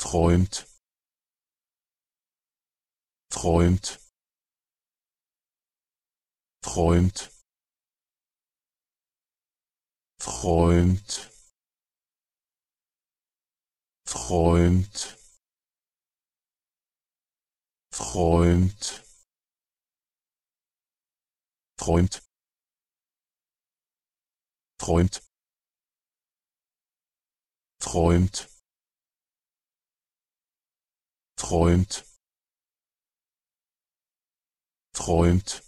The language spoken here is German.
träumt träumt träumt träumt träumt träumt träumt träumt träumt träumt träumt